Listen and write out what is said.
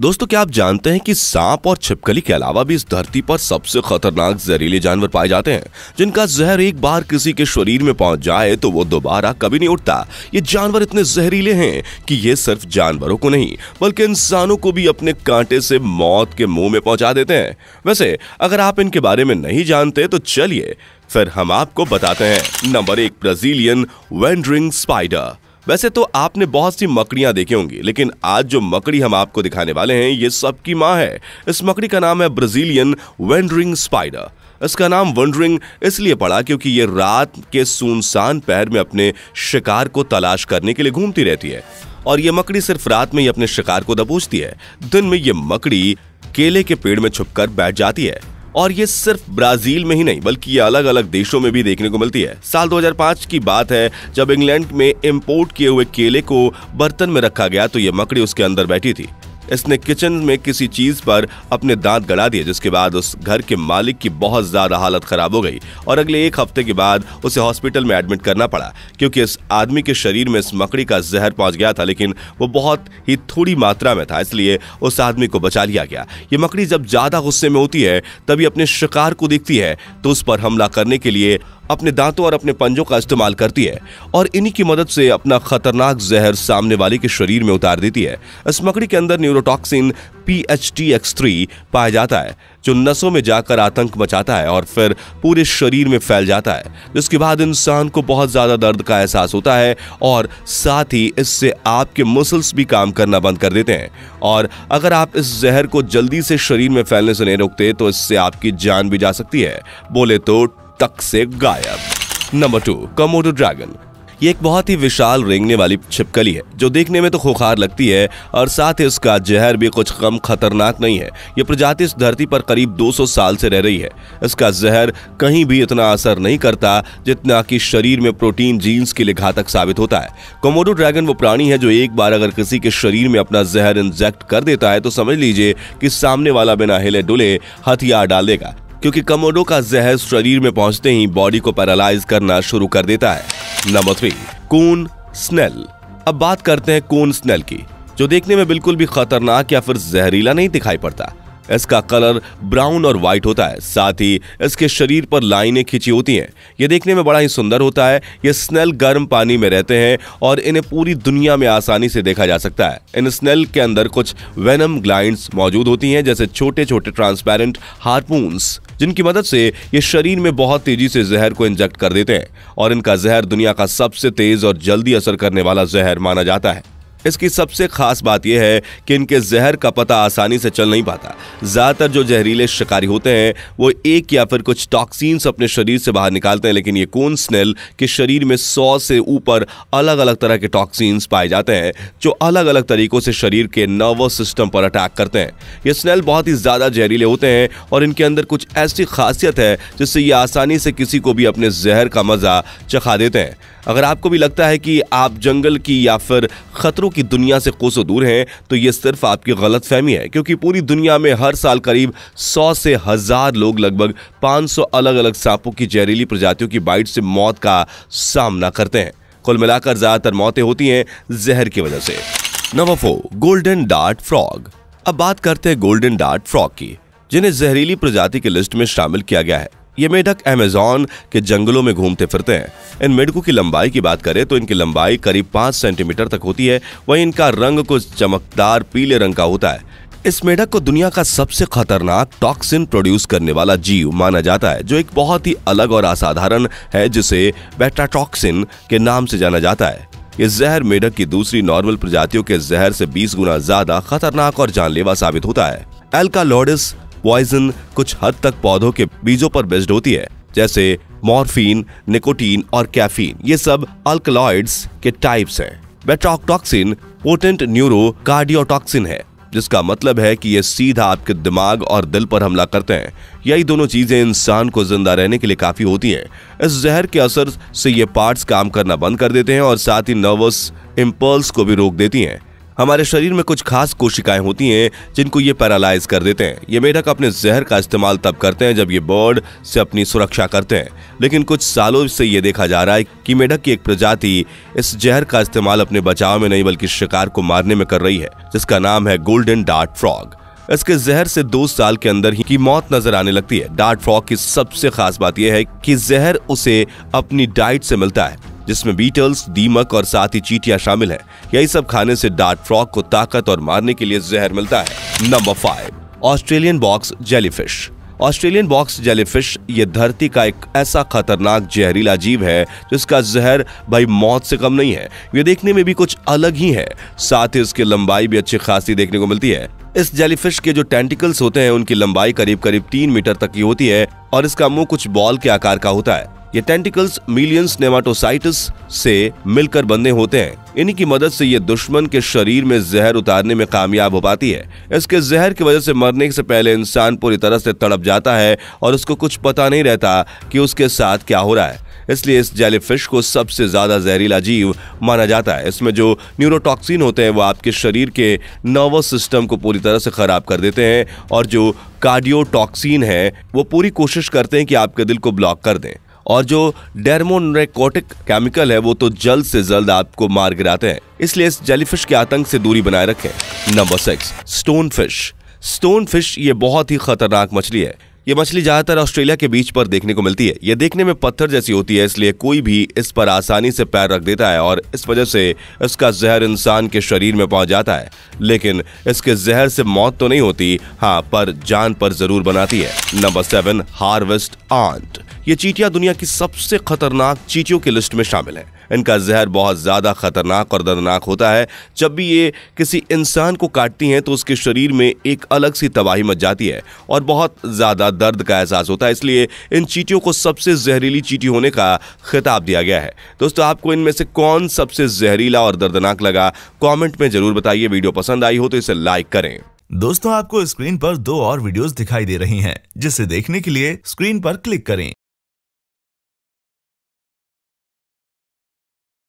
दोस्तों क्या आप जानते हैं कि सांप और छिपकली के अलावा भी इस धरती पर सबसे खतरनाक जहरीले जानवर पाए जाते हैं जिनका जहर एक बार किसी के शरीर में पहुंच जाए तो वो दोबारा कभी नहीं उठता ये जानवर इतने जहरीले हैं कि ये सिर्फ जानवरों को नहीं बल्कि इंसानों को भी अपने कांटे से मौत के मुंह में पहुंचा देते हैं वैसे अगर आप इनके बारे में नहीं जानते तो चलिए फिर हम आपको बताते हैं नंबर एक ब्राजीलियन वेंड्रिंग स्पाइडर वैसे तो आपने बहुत सी मकड़ियां देखी होंगी लेकिन आज जो मकड़ी हम आपको दिखाने वाले हैं ये सबकी माँ है इस मकड़ी का नाम है ब्राजीलियन वेंडरिंग स्पाइडर इसका नाम वंडरिंग इसलिए पड़ा क्योंकि ये रात के सुनसान पैर में अपने शिकार को तलाश करने के लिए घूमती रहती है और ये मकड़ी सिर्फ रात में ही अपने शिकार को दबोचती है दिन में ये मकड़ी केले के पेड़ में छुपकर बैठ जाती है और ये सिर्फ ब्राजील में ही नहीं बल्कि ये अलग अलग देशों में भी देखने को मिलती है साल 2005 की बात है जब इंग्लैंड में इम्पोर्ट किए हुए केले को बर्तन में रखा गया तो ये मकड़ी उसके अंदर बैठी थी इसने किचन में किसी चीज पर अपने दांत गड़ा दिए जिसके बाद उस घर के मालिक की बहुत ज्यादा हालत खराब हो गई और अगले एक हफ्ते के बाद उसे हॉस्पिटल में एडमिट करना पड़ा क्योंकि इस आदमी के शरीर में इस मकड़ी का जहर पहुंच गया था लेकिन वो बहुत ही थोड़ी मात्रा में था इसलिए उस आदमी को बचा लिया गया ये मकड़ी जब ज्यादा गुस्से में होती है तभी अपने शिकार को देखती है तो उस पर हमला करने के लिए अपने दांतों और अपने पंजों का इस्तेमाल करती है और इन्हीं की मदद से अपना खतरनाक जहर सामने वाले के शरीर में उतार देती है इस मकड़ी के अंदर neurotoxin P H T X three पाया जाता है जो नसों में जाकर आतंक मचाता है और फिर पूरे शरीर में फैल जाता है जिसके बाद इंसान को बहुत ज़्यादा दर्द का एहसास होता है और साथ ही इससे आपके मसल्स भी काम करना बंद कर देते हैं और अगर आप इस जहर को जल्दी से शरीर में फैलने से नहीं रोकते तो इससे आपकी जान भी जा सकती है बोले तो तक से गायब नंबर टू कमोडो ड्रैगन ये एक बहुत ही विशाल रेंगने वाली छिपकली है जो देखने में तो खुखार लगती है और साथ ही इसका जहर भी कुछ कम खतरनाक नहीं है ये प्रजाति इस धरती पर करीब 200 साल से रह रही है इसका जहर कहीं भी इतना असर नहीं करता जितना कि शरीर में प्रोटीन जीन्स के लिए घातक साबित होता है कोमोडो ड्रैगन वो प्राणी है जो एक बार अगर किसी के शरीर में अपना जहर इंजेक्ट कर देता है तो समझ लीजिए कि सामने वाला बिना हिले डुले हथियार डाल देगा क्योंकि कमोडो का जहर शरीर में पहुंचते ही बॉडी को पैरालाइज करना शुरू कर देता है नंबर थ्री कून स्नेल अब बात करते हैं कून स्नेल की जो देखने में बिल्कुल भी खतरनाक या फिर जहरीला नहीं दिखाई पड़ता इसका कलर ब्राउन और व्हाइट होता है साथ ही इसके शरीर पर लाइनें खिंची होती हैं ये देखने में बड़ा ही सुंदर होता है ये स्नेल गर्म पानी में रहते हैं और इन्हें पूरी दुनिया में आसानी से देखा जा सकता है इन स्नेल के अंदर कुछ वेनम ग्लाइंड्स मौजूद होती हैं जैसे छोटे छोटे ट्रांसपेरेंट हार्पून्स जिनकी मदद से ये शरीर में बहुत तेजी से जहर को इंजेक्ट कर देते हैं और इनका जहर दुनिया का सबसे तेज और जल्दी असर करने वाला जहर माना जाता है इसकी सबसे खास बात यह है कि इनके जहर का पता आसानी से चल नहीं पाता ज़्यादातर जो जहरीले शिकारी होते हैं वो एक या फिर कुछ टॉक्सिन्स अपने शरीर से बाहर निकालते हैं लेकिन ये कोन स्नेल के शरीर में सौ से ऊपर अलग अलग तरह के टॉक्सिन्स पाए जाते हैं जो अलग अलग तरीकों से शरीर के नर्वस सिस्टम पर अटैक करते हैं ये स्नेल बहुत ही ज़्यादा जहरीले होते हैं और इनके अंदर कुछ ऐसी खासियत है जिससे ये आसानी से किसी को भी अपने जहर का मज़ा चखा देते हैं अगर आपको भी लगता है कि आप जंगल की या फिर खतरों की दुनिया से कोसों दूर हैं तो ये सिर्फ आपकी गलत फहमी है क्योंकि पूरी दुनिया में हर साल करीब सौ से हज़ार लोग लगभग 500 अलग अलग सांपों की जहरीली प्रजातियों की बाइट से मौत का सामना करते हैं कुल मिलाकर ज़्यादातर मौतें होती हैं जहर की वजह से number four golden dart frog अब बात करते हैं गोल्डन डार्ट फ्रॉग की जिन्हें जहरीली प्रजाति की लिस्ट में शामिल किया गया है ये मेढक अमेजोन के जंगलों में घूमते फिरते हैं इन मेढकों की लंबाई की बात करें तो इनकी लंबाई करीब पांच सेंटीमीटर तक होती है वहीं इनका रंग कुछ चमकदार पीले रंग का होता है इस मेढक को दुनिया का सबसे खतरनाक टॉक्सिन प्रोड्यूस करने वाला जीव माना जाता है जो एक बहुत ही अलग और असाधारण है जिसे बेटाटॉक्सिन के नाम से जाना जाता है ये जहर मेढक की दूसरी नॉर्मल प्रजातियों के जहर से 20 गुना ज्यादा खतरनाक और जानलेवा साबित होता है एल्कालोडिस पॉइजन कुछ हद तक पौधों के बीजों पर बेस्ड होती है जैसे मॉर्फिन निकोटीन और कैफीन ये सब अल्कलॉइड्स के टाइप्स हैं बेट्रॉक्टॉक्सिन पोटेंट न्यूरो कार्डियोटॉक्सिन है जिसका मतलब है कि ये सीधा आपके दिमाग और दिल पर हमला करते हैं यही दोनों चीज़ें इंसान को जिंदा रहने के लिए काफ़ी होती हैं इस जहर के असर से ये पार्ट्स काम करना बंद कर देते हैं और साथ ही नर्वस इम्पल्स को भी रोक देती हैं हमारे शरीर में कुछ खास कोशिकाएं होती हैं जिनको ये पैरालाइज कर देते हैं ये मेढक अपने जहर का इस्तेमाल तब करते हैं जब ये बर्ड से अपनी सुरक्षा करते हैं लेकिन कुछ सालों से ये देखा जा रहा है कि मेढक की एक प्रजाति इस जहर का इस्तेमाल अपने बचाव में नहीं बल्कि शिकार को मारने में कर रही है जिसका नाम है गोल्डन डार्ट फ्रॉग इसके जहर से दो साल के अंदर ही की मौत नजर आने लगती है डार्ट फ्रॉग की सबसे खास बात यह है कि जहर उसे अपनी डाइट से मिलता है जिसमें बीटल्स दीमक और साथ ही चीटियां शामिल हैं यही सब खाने से डार्ट फ्रॉक को ताकत और मारने के लिए जहर मिलता है number five Australian box jellyfish Australian box jellyfish ये धरती का एक ऐसा खतरनाक जहरीला जीव है जिसका जहर भाई मौत से कम नहीं है ये देखने में भी कुछ अलग ही है साथ ही इसकी लंबाई भी अच्छी खासी देखने को मिलती है इस जेलीफिश के जो टेंटिकल्स होते हैं उनकी लंबाई करीब करीब तीन मीटर तक की होती है और इसका मुंह कुछ बॉल के आकार का होता है ये टेंटिकल्स मिलियंस नेमाटोसाइटिस से मिलकर बने होते हैं इन्हीं की मदद से ये दुश्मन के शरीर में जहर उतारने में कामयाब हो पाती है इसके जहर की वजह से मरने से पहले इंसान पूरी तरह से तड़प जाता है और उसको कुछ पता नहीं रहता कि उसके साथ क्या हो रहा है इसलिए इस जेलीफिश को सबसे ज्यादा जहरीला जीव माना जाता है इसमें जो न्यूरोटॉक्सिन होते हैं वो आपके शरीर के नर्वस सिस्टम को पूरी तरह से खराब कर देते हैं और जो कार्डियोटॉक्सिन है वो पूरी कोशिश करते हैं कि आपके दिल को ब्लॉक कर दें और जो डेरमोनरेकोटिक केमिकल है वो तो जल्द से जल्द आपको मार गिराते हैं इसलिए इस जेलीफिश के आतंक से दूरी बनाए रखें number six stone fish stone fish ये बहुत ही खतरनाक मछली है ये मछली ज्यादातर ऑस्ट्रेलिया के बीच पर देखने को मिलती है ये देखने में पत्थर जैसी होती है इसलिए कोई भी इस पर आसानी से पैर रख देता है और इस वजह से इसका जहर इंसान के शरीर में पहुंच जाता है लेकिन इसके जहर से मौत तो नहीं होती हाँ पर जान पर जरूर बनाती है नंबर सेवन हार्वेस्ट आंट ये चीटियां दुनिया की सबसे खतरनाक चीटियों की लिस्ट में शामिल है इनका जहर बहुत ज़्यादा ख़तरनाक और दर्दनाक होता है जब भी ये किसी इंसान को काटती हैं तो उसके शरीर में एक अलग सी तबाही मच जाती है और बहुत ज़्यादा दर्द का एहसास होता है इसलिए इन चीटियों को सबसे जहरीली चीटी होने का खिताब दिया गया है दोस्तों आपको इनमें से कौन सबसे जहरीला और दर्दनाक लगा कॉमेंट में ज़रूर बताइए वीडियो पसंद आई हो तो इसे लाइक करें दोस्तों आपको स्क्रीन पर दो और वीडियोस दिखाई दे रही हैं जिसे देखने के लिए स्क्रीन पर क्लिक करें